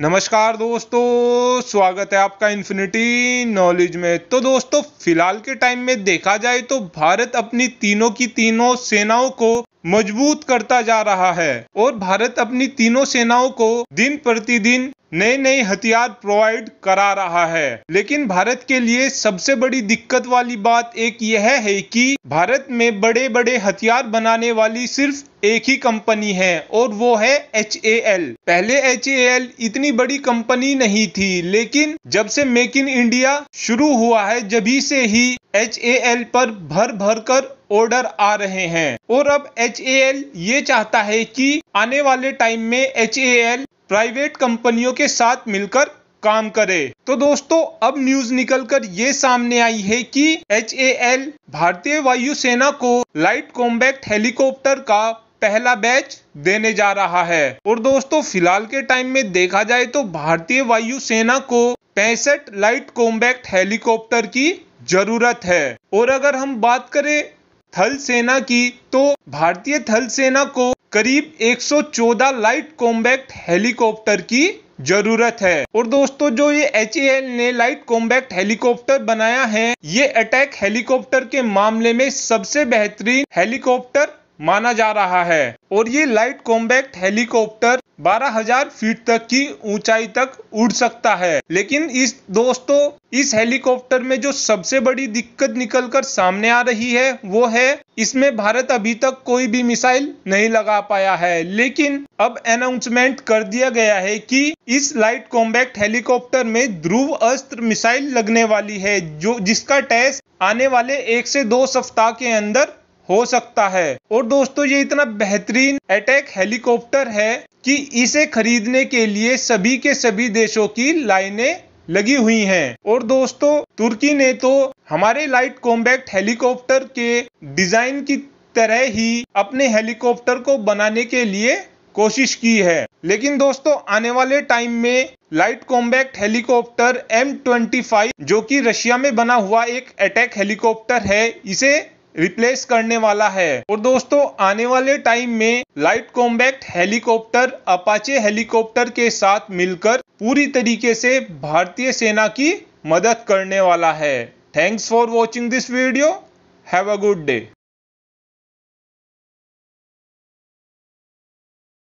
नमस्कार दोस्तों स्वागत है आपका इन्फिनिटी नॉलेज में तो दोस्तों फिलहाल के टाइम में देखा जाए तो भारत अपनी तीनों की तीनों सेनाओं को मजबूत करता जा रहा है और भारत अपनी तीनों सेनाओं को दिन प्रतिदिन नए नए हथियार प्रोवाइड करा रहा है लेकिन भारत के लिए सबसे बड़ी दिक्कत वाली बात एक यह है कि भारत में बड़े बड़े हथियार बनाने वाली सिर्फ एक ही कंपनी है और वो है एच ए एल पहले एच ए एल इतनी बड़ी कंपनी नहीं थी लेकिन जब से मेक इन इंडिया शुरू हुआ है जब ही से ही एच ए एल पर भर भर कर ऑर्डर आ रहे हैं और अब एच ये चाहता है कि आने वाले टाइम में एच प्राइवेट कंपनियों के साथ मिलकर काम करे तो दोस्तों अब न्यूज निकलकर ये सामने आई है कि एच भारतीय वायुसेना को लाइट कॉम्बैक्ट हेलीकॉप्टर का पहला बैच देने जा रहा है और दोस्तों फिलहाल के टाइम में देखा जाए तो भारतीय वायुसेना को पैंसठ लाइट कॉम्बैक्ट हेलीकॉप्टर की जरूरत है और अगर हम बात करें थल सेना की तो भारतीय थल सेना को करीब 114 लाइट कॉम्बैक्ट हेलीकॉप्टर की जरूरत है और दोस्तों जो ये एच ने लाइट कॉम्बैक्ट हेलीकॉप्टर बनाया है ये अटैक हेलीकॉप्टर के मामले में सबसे बेहतरीन हेलीकॉप्टर माना जा रहा है और ये लाइट कॉम्बैक्ट हेलीकॉप्टर 12000 फीट तक की ऊंचाई तक उड़ सकता है लेकिन इस दोस्तों इस हेलीकॉप्टर में जो सबसे बड़ी दिक्कत निकलकर सामने आ रही है वो है इसमें भारत अभी तक कोई भी मिसाइल नहीं लगा पाया है लेकिन अब अनाउंसमेंट कर दिया गया है कि इस लाइट कॉम्बैक्ट हेलीकॉप्टर में ध्रुव अस्त्र मिसाइल लगने वाली है जो जिसका टेस्ट आने वाले एक से दो सप्ताह के अंदर हो सकता है और दोस्तों ये इतना बेहतरीन अटैक हेलीकॉप्टर है कि इसे खरीदने के लिए सभी के सभी देशों की लाइनें लगी हुई हैं और दोस्तों तुर्की ने तो हमारे लाइट कॉम्बैक्ट हेलीकॉप्टर के डिजाइन की तरह ही अपने हेलीकॉप्टर को बनाने के लिए कोशिश की है लेकिन दोस्तों आने वाले टाइम में light combat helicopter M twenty five जो कि रशिया में बना हुआ एक अटैक हेलीकॉप्टर है इसे रिप्लेस करने वाला है और दोस्तों आने वाले टाइम में light combat helicopter Apache helicopter के साथ मिलकर पूरी तरीके से भारतीय सेना की मदद करने वाला है thanks for watching this video have a good day